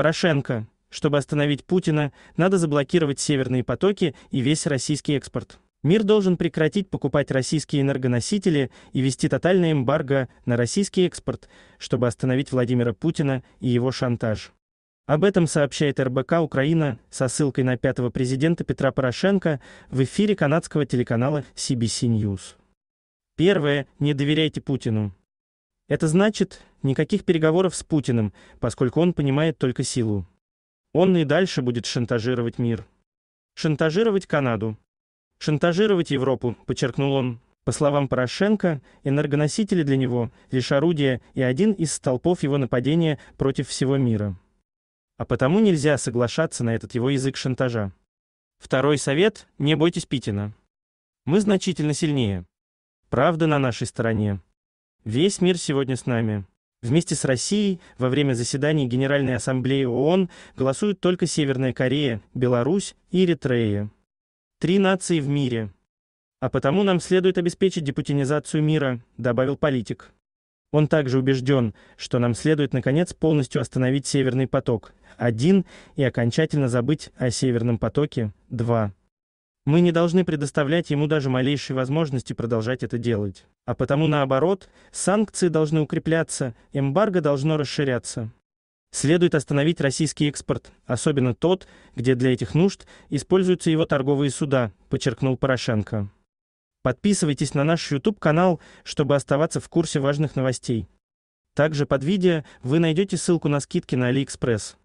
Порошенко. Чтобы остановить Путина, надо заблокировать северные потоки и весь российский экспорт. Мир должен прекратить покупать российские энергоносители и вести тотальное эмбарго на российский экспорт, чтобы остановить Владимира Путина и его шантаж. Об этом сообщает РБК Украина со ссылкой на пятого президента Петра Порошенко в эфире канадского телеканала CBC News. Первое. Не доверяйте Путину. Это значит, никаких переговоров с Путиным, поскольку он понимает только силу. Он и дальше будет шантажировать мир. Шантажировать Канаду. Шантажировать Европу, подчеркнул он. По словам Порошенко, энергоносители для него лишь орудие и один из столпов его нападения против всего мира. А потому нельзя соглашаться на этот его язык шантажа. Второй совет – не бойтесь Питина. Мы значительно сильнее. Правда на нашей стороне. Весь мир сегодня с нами. Вместе с Россией во время заседаний Генеральной Ассамблеи ООН голосуют только Северная Корея, Беларусь и Эритрея. Три нации в мире. А потому нам следует обеспечить депутинизацию мира, добавил политик. Он также убежден, что нам следует наконец полностью остановить Северный поток 1 и окончательно забыть о Северном потоке 2. Мы не должны предоставлять ему даже малейшей возможности продолжать это делать. А потому наоборот, санкции должны укрепляться, эмбарго должно расширяться. Следует остановить российский экспорт, особенно тот, где для этих нужд используются его торговые суда, подчеркнул Порошенко. Подписывайтесь на наш YouTube-канал, чтобы оставаться в курсе важных новостей. Также под видео вы найдете ссылку на скидки на AliExpress.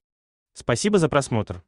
Спасибо за просмотр.